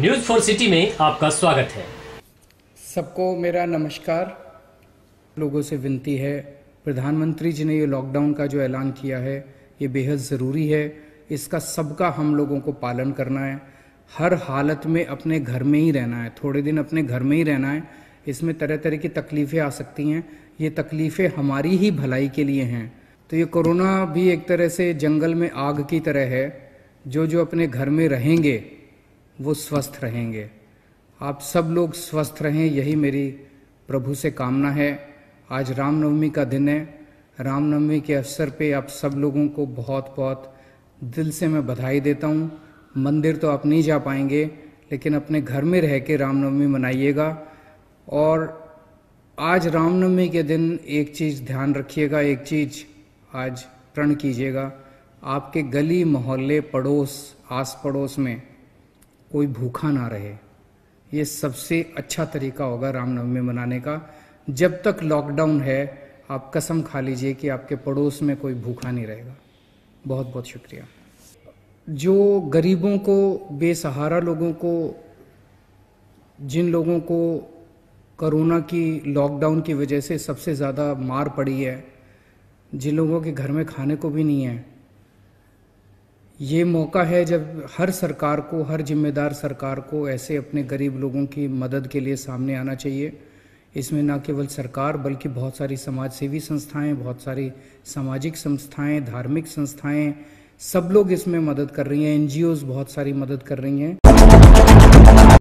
news four city में आपका स्वागत है सबको मेरा नमस्कार लोगों से विनती है प्रधानमंत्री जी ने ये लॉकडाउन का जो ऐलान किया है ये बेहद ज़रूरी है इसका सबका हम लोगों को पालन करना है हर हालत में अपने घर में ही रहना है थोड़े दिन अपने घर में ही रहना है इसमें तरह तरह की तकलीफ़ें आ सकती हैं ये तकलीफ़ें हमारी ही भलाई के लिए हैं तो ये कोरोना भी एक तरह से जंगल में आग की तरह है जो जो अपने घर में रहेंगे वो स्वस्थ रहेंगे आप सब लोग स्वस्थ रहें यही मेरी प्रभु से कामना है आज रामनवमी का दिन है रामनवमी के अवसर पे आप सब लोगों को बहुत बहुत दिल से मैं बधाई देता हूँ मंदिर तो आप नहीं जा पाएंगे लेकिन अपने घर में रह के रामनवमी मनाइएगा और आज रामनवमी के दिन एक चीज़ ध्यान रखिएगा एक चीज़ आज प्रण कीजिएगा आपके गली मोहल्ले पड़ोस आस पड़ोस में कोई भूखा ना रहे ये सबसे अच्छा तरीका होगा रामनवमी मनाने का जब तक लॉकडाउन है आप कसम खा लीजिए कि आपके पड़ोस में कोई भूखा नहीं रहेगा बहुत बहुत शुक्रिया जो गरीबों को बेसहारा लोगों को जिन लोगों को कोरोना की लॉकडाउन की वजह से सबसे ज़्यादा मार पड़ी है जिन लोगों के घर में खाने को भी नहीं है ये मौका है जब हर सरकार को हर जिम्मेदार सरकार को ऐसे अपने गरीब लोगों की मदद के लिए सामने आना चाहिए इसमें न केवल सरकार बल्कि बहुत सारी समाज सेवी संस्थाएं बहुत सारी सामाजिक संस्थाएं धार्मिक संस्थाएं सब लोग इसमें मदद कर रही हैं एन बहुत सारी मदद कर रही हैं